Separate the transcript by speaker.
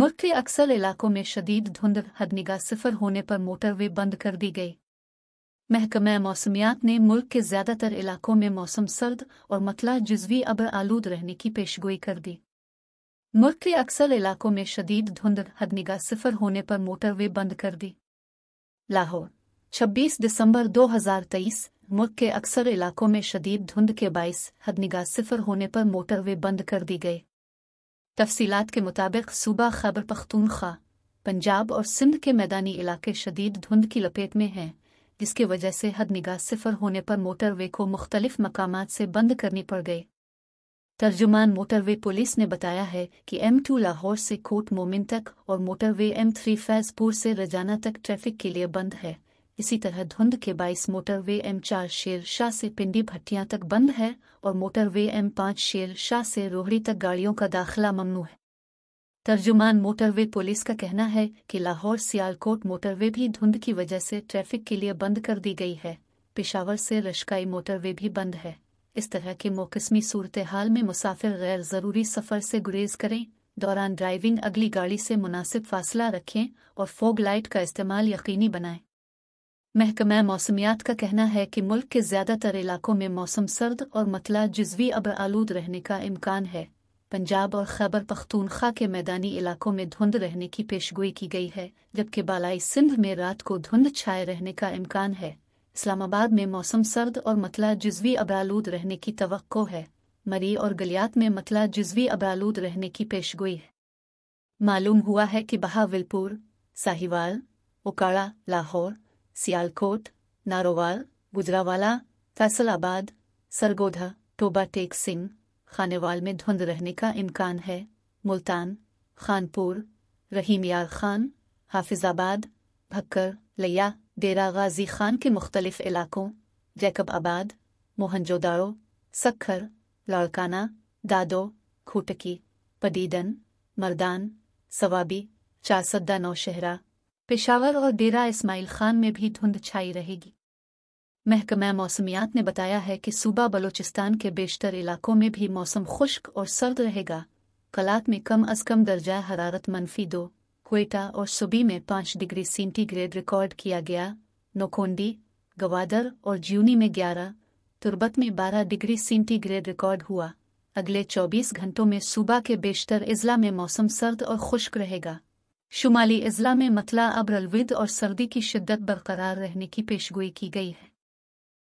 Speaker 1: मुल्क के अक्सर इलाकों में शदीद धुंध हदनिगा सिफर होने पर मोटरवे बंद कर दी गई महकमा मौसमियात ने मुल्क के ज्यादातर इलाकों में मौसम सर्द और मतला जज्वी अबर आलूद रहने की पेशगोई कर दी मुल्क के अक्सर इलाकों में शदीद धुंध हदनिगा सिफर होने पर मोटरवे बंद कर दी लाहौर 26 दिसंबर 2023 मुल्क के अक्सर इलाकों में शदीद धुंध के बायस हदनिगा सिफर होने पर मोटरवे बंद कर दी गई तफसीत के मुताबिक सूबा खैबर पख्तूनख्वा पंजाब और सिंध के मैदानी इलाके शदीद धुंध की लपेट में हैं जिसकी वजह से हद निगाह सिफर होने पर मोटरवे को मुख्तलिफ मकाम से बंद करनी पड़ गई तर्जुमान मोटरवे पुलिस ने बताया है कि एम टू लाहौर से कोट मोमिन तक और मोटरवे एम थ्री फैजपुर से रजाना तक ट्रैफिक के लिए बंद है इसी तरह धुंध के 22 मोटरवे एम चार शेर शाह से पिंडी भट्टियां तक बंद है और मोटरवे एम पाँच शेर शाह से रोहड़ी तक गाड़ियों का दाखिला ममनू है तर्जुमान मोटरवे पुलिस का कहना है कि लाहौर सियालकोट मोटरवे भी धुंध की वजह से ट्रैफिक के लिए बंद कर दी गई है पिशावर से रशकाई मोटरवे भी बंद है इस तरह के मौकसमी सूरत हाल में मुसाफिर गैर ज़रूरी सफ़र से गुरेज करें दौरान ड्राइविंग अगली गाड़ी से मुनासिब फासला रखें और फोग लाइट का इस्तेमाल यकीनी बनाएं महकमा मौसमियात का कहना है कि मुल्क के ज्यादातर इलाकों में मौसम सर्द और मतला जज्वी अब आलूद रहने का इम्कान है पंजाब और खैबर पख्तूनख्वा के मैदानी इलाकों में धुंध रहने की पेशगोई की गई है जबकि बालाई सिंध में रात को धुंध छाए रहने का इम्कान है इस्लामाबाद में मौसम सर्द और मतला जज्वी आलूद रहने की तो है मरी और गलियात में मतला जज्वी आलूद रहने की पेशगोई है मालूम हुआ है कि बहाविलपुर साहिवाल उकाड़ा लाहौर सियालकोट नारोवाल गुजरावाला फैसलाबाद सरगोधा टोबा टेक सिंह खानेवाल में धुंध रहने का इम्कान है मुल्तान खानपुर रहीम यार खान हाफिजाबाद भक्कर लिया डेरा गाजी खान के मुख्तलिफ इलाकों जैकब आबाद मोहनजोदारो सखर लड़काना दादो खूटकी पदीदन मर्दान सवाबी चासद्दा नौशहरा पेशावर और डेरा इस्माइल खान में भी धुंध छाई रहेगी महकमा मौसमियात ने बताया है कि सूबा बलूचिस्तान के बेशतर इलाकों में भी मौसम खुश्क और सर्द रहेगा कलात में कम अज कम दर्जा हरारत मनफी दो कोयटा और सुबी में पांच डिग्री सेंटीग्रेड रिकॉर्ड किया गया नोकोंडी गवादर और ज्यूनी में ग्यारह तुर्बत में बारह डिग्री सेंटीग्रेड रिकॉर्ड हुआ अगले चौबीस घंटों में सूबा के बेशतर अजला में मौसम सर्द और खुश्क रहेगा शुमाली अजला में मतला अब रलविद और सर्दी की शिद्दत बरकरार रहने की पेशगोई की गई है